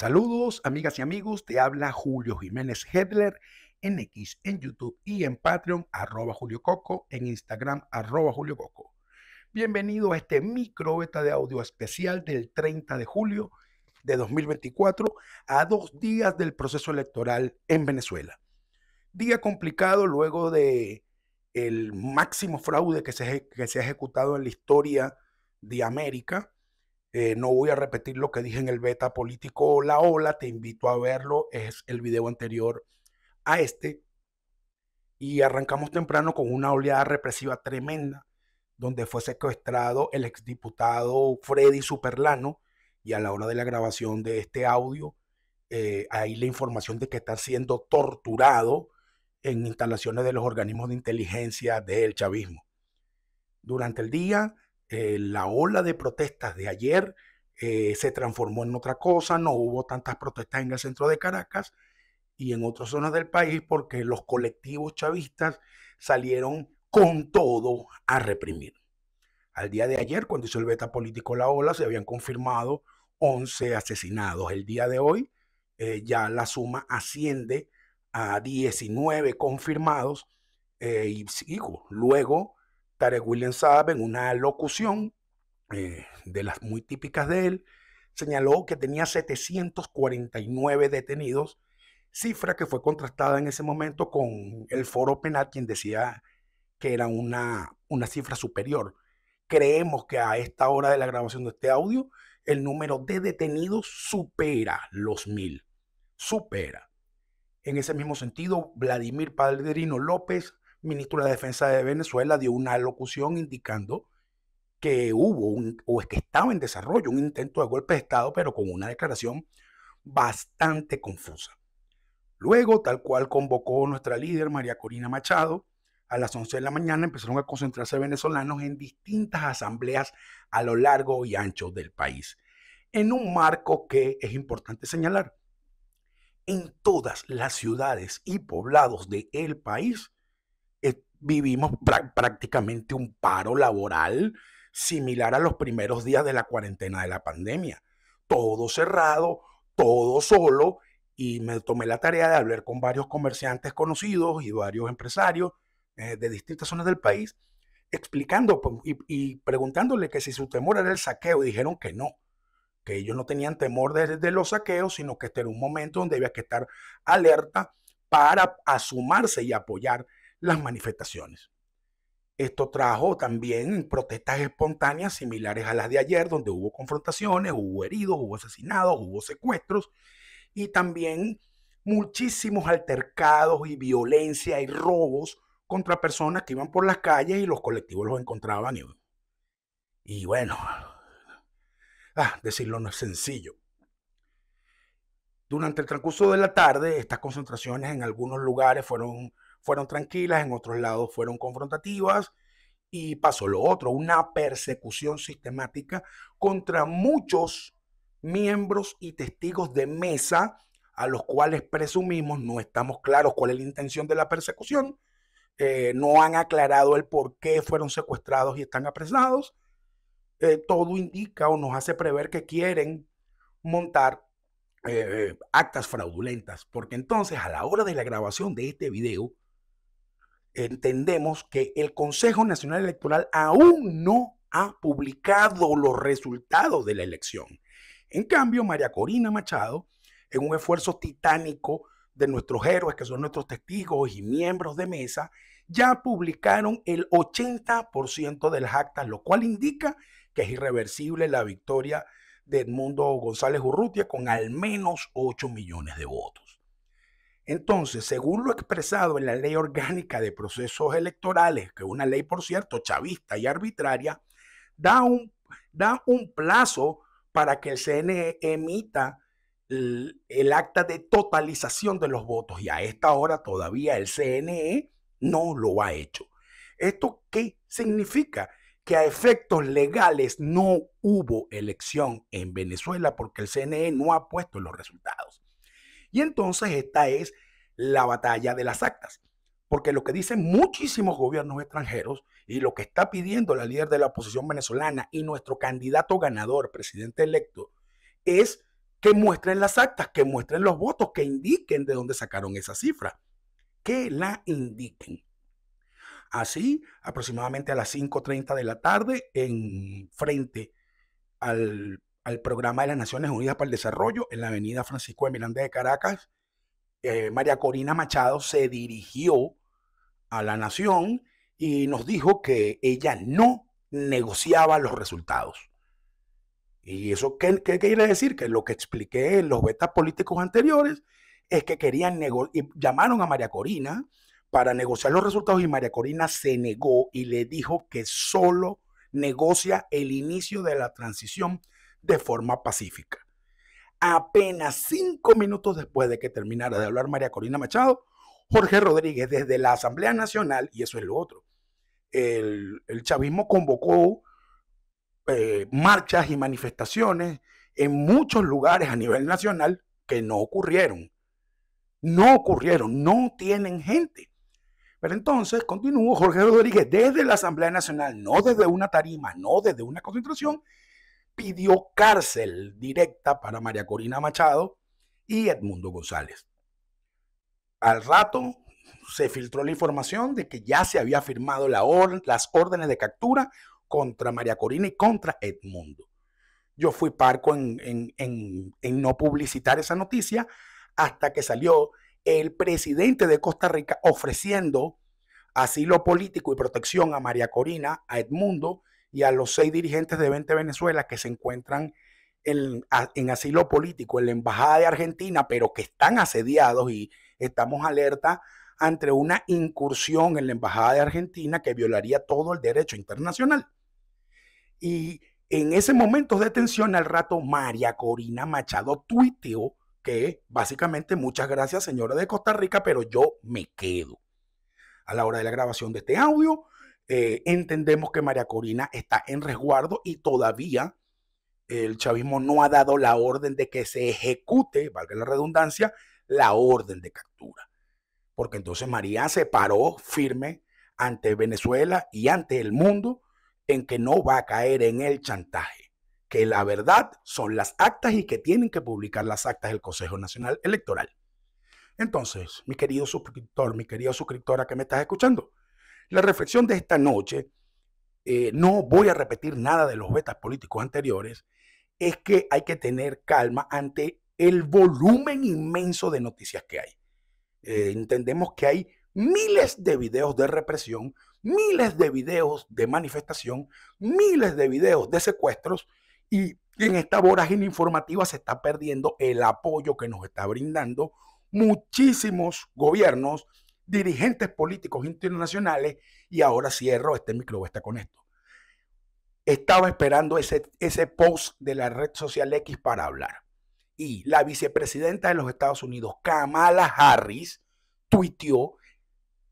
Saludos, amigas y amigos. Te habla Julio Jiménez Hedler en X, en YouTube y en Patreon, arroba Julio Coco, en Instagram, arroba Julio Coco. Bienvenido a este micro beta de audio especial del 30 de julio de 2024, a dos días del proceso electoral en Venezuela. Día complicado luego de el máximo fraude que que se ha ejecutado en la historia de América eh, no voy a repetir lo que dije en el beta político La Ola, te invito a verlo, es el video anterior a este. Y arrancamos temprano con una oleada represiva tremenda, donde fue secuestrado el exdiputado Freddy Superlano. Y a la hora de la grabación de este audio, eh, hay la información de que está siendo torturado en instalaciones de los organismos de inteligencia del chavismo. Durante el día eh, la ola de protestas de ayer eh, se transformó en otra cosa, no hubo tantas protestas en el centro de Caracas y en otras zonas del país porque los colectivos chavistas salieron con todo a reprimir. Al día de ayer, cuando hizo el beta político La Ola, se habían confirmado 11 asesinados. El día de hoy eh, ya la suma asciende a 19 confirmados y Luego Tarek William Saab, en una locución eh, de las muy típicas de él, señaló que tenía 749 detenidos, cifra que fue contrastada en ese momento con el foro penal, quien decía que era una, una cifra superior. Creemos que a esta hora de la grabación de este audio, el número de detenidos supera los mil. Supera. En ese mismo sentido, Vladimir Padrino López ministro de la Defensa de Venezuela dio una locución indicando que hubo un, o es que estaba en desarrollo un intento de golpe de Estado, pero con una declaración bastante confusa. Luego, tal cual convocó nuestra líder María Corina Machado, a las 11 de la mañana empezaron a concentrarse venezolanos en distintas asambleas a lo largo y ancho del país, en un marco que es importante señalar. En todas las ciudades y poblados del el país vivimos prácticamente un paro laboral similar a los primeros días de la cuarentena de la pandemia. Todo cerrado, todo solo, y me tomé la tarea de hablar con varios comerciantes conocidos y varios empresarios eh, de distintas zonas del país, explicando pues, y, preguntándole que si su temor era el saqueo, dijeron que no, que ellos no tenían temor de, de los saqueos, sino que este era un momento donde había que estar alerta para asumarse y apoyar las manifestaciones. Esto trajo también protestas espontáneas similares a las de ayer, donde hubo confrontaciones, hubo heridos, hubo asesinados, hubo secuestros y también muchísimos altercados y violencia y robos contra personas que iban por las calles y los colectivos los encontraban. Y, bueno, ah, decirlo no es sencillo. Durante el transcurso de la tarde, estas concentraciones en algunos lugares fueron fueron tranquilas, en otros lados fueron confrontativas y pasó lo otro, una persecución sistemática contra muchos miembros y testigos de mesa a los cuales presumimos no estamos claros cuál es la intención de la persecución, eh, no han aclarado el por qué fueron secuestrados y están apresados. Eh, todo indica o nos hace prever que quieren montar eh, actas fraudulentas, porque entonces a la hora de la grabación de este video, entendemos que el Consejo Nacional Electoral aún no ha publicado los resultados de la elección. En cambio, María Corina Machado, en un esfuerzo titánico de nuestros héroes, que son nuestros testigos y miembros de mesa, ya publicaron el 80% de las actas, lo cual indica que es irreversible la victoria de Edmundo González Urrutia con al menos 8 millones de votos. Entonces, según lo expresado en la Ley Orgánica de Procesos Electorales, que es una ley, por cierto, chavista y arbitraria, da un, da un plazo para que el CNE emita el, el acta de totalización de los votos. Y a esta hora todavía el CNE no lo ha hecho. ¿Esto qué significa? Que a efectos legales no hubo elección en Venezuela porque el CNE no ha puesto los resultados. Y entonces esta es la batalla de las actas, porque lo que dicen muchísimos gobiernos extranjeros y lo que está pidiendo la líder de la oposición venezolana y nuestro candidato ganador, presidente electo, es que muestren las actas, que muestren los votos, que indiquen de dónde sacaron esa cifra, que la indiquen. Así, aproximadamente a las 5.30 de la tarde, en frente al al programa de las Naciones Unidas para el Desarrollo en la avenida Francisco de Miranda de Caracas. Eh, María Corina Machado se dirigió a la nación y nos dijo que ella no negociaba los resultados. ¿Y eso qué, quiere decir? Que lo que expliqué en los vetas políticos anteriores es que querían y llamaron a María Corina para negociar los resultados y María Corina se negó y le dijo que solo negocia el inicio de la transición de forma pacífica. Apenas cinco minutos después de que terminara de hablar María Corina Machado, Jorge Rodríguez desde la Asamblea Nacional, y eso es lo otro, el, chavismo convocó eh, marchas y manifestaciones en muchos lugares a nivel nacional que no ocurrieron. No ocurrieron, no tienen gente. Pero entonces, continuó Jorge Rodríguez desde la Asamblea Nacional, no desde una tarima, no desde una concentración, pidió cárcel directa para María Corina Machado y Edmundo González. Al rato se filtró la información de que ya se había firmado la las órdenes de captura contra María Corina y contra Edmundo. Yo fui parco en, en no publicitar esa noticia hasta que salió el presidente de Costa Rica ofreciendo asilo político y protección a María Corina, a Edmundo y a los seis dirigentes de 20 Venezuela que se encuentran en, asilo político en la Embajada de Argentina, pero que están asediados y estamos alerta ante una incursión en la Embajada de Argentina que violaría todo el derecho internacional. Y en ese momento de tensión, al rato, María Corina Machado tuiteó que básicamente muchas gracias, señora de Costa Rica, pero yo me quedo. A la hora de la grabación de este audio, eh, entendemos que María Corina está en resguardo y todavía el chavismo no ha dado la orden de que se ejecute, valga la redundancia, la orden de captura. Porque entonces María se paró firme ante Venezuela y ante el mundo en que no va a caer en el chantaje, que la verdad son las actas y que tienen que publicar las actas del Consejo Nacional Electoral. Entonces, mi querido suscriptor, mi querida suscriptora que me estás escuchando, la reflexión de esta noche, eh, no voy a repetir nada de los vetas políticos anteriores, es que hay que tener calma ante el volumen inmenso de noticias que hay. Eh, entendemos que hay miles de videos de represión, miles de videos de manifestación, miles de videos de secuestros y en esta vorágine informativa se está perdiendo el apoyo que nos está brindando muchísimos gobiernos dirigentes políticos internacionales y ahora cierro este micro está con esto. Estaba esperando ese, ese post de la red social X para hablar. Y la vicepresidenta de los Estados Unidos, Kamala Harris, tuiteó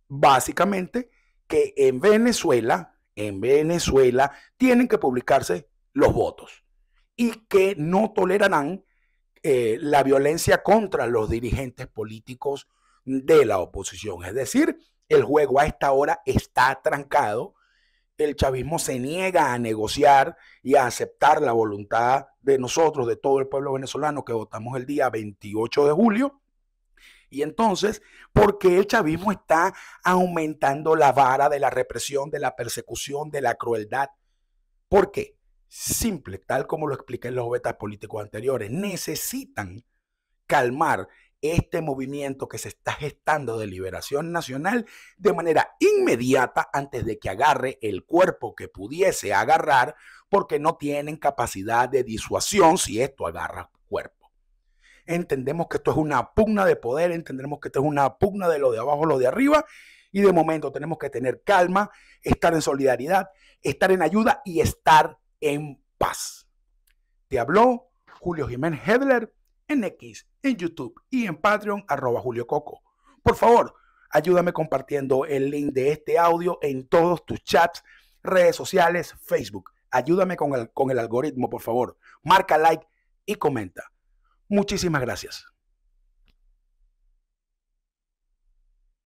básicamente que en Venezuela, en Venezuela, tienen que publicarse los votos y que no tolerarán eh, la violencia contra los dirigentes políticos de la oposición. Es decir, el juego a esta hora está trancado. El chavismo se niega a negociar y a aceptar la voluntad de nosotros, de todo el pueblo venezolano que votamos el día 28 de julio. Y entonces, ¿por qué el chavismo está aumentando la vara de la represión, de la persecución, de la crueldad? ¿Por qué? Simple, tal como lo expliqué en los vetas políticos anteriores. Necesitan calmar este movimiento que se está gestando de liberación nacional de manera inmediata antes de que agarre el cuerpo que pudiese agarrar, porque no tienen capacidad de disuasión si esto agarra cuerpo. Entendemos que esto es una pugna de poder, entendemos que esto es una pugna de lo de abajo, lo de arriba, y de momento tenemos que tener calma, estar en solidaridad, estar en ayuda y estar en paz. Te habló Julio Jiménez Hedler en X, en YouTube y en Patreon arroba Julio Coco. Por favor, ayúdame compartiendo el link de este audio en todos tus chats, redes sociales, Facebook. Ayúdame con el, con el algoritmo, por favor. Marca like y comenta. Muchísimas gracias.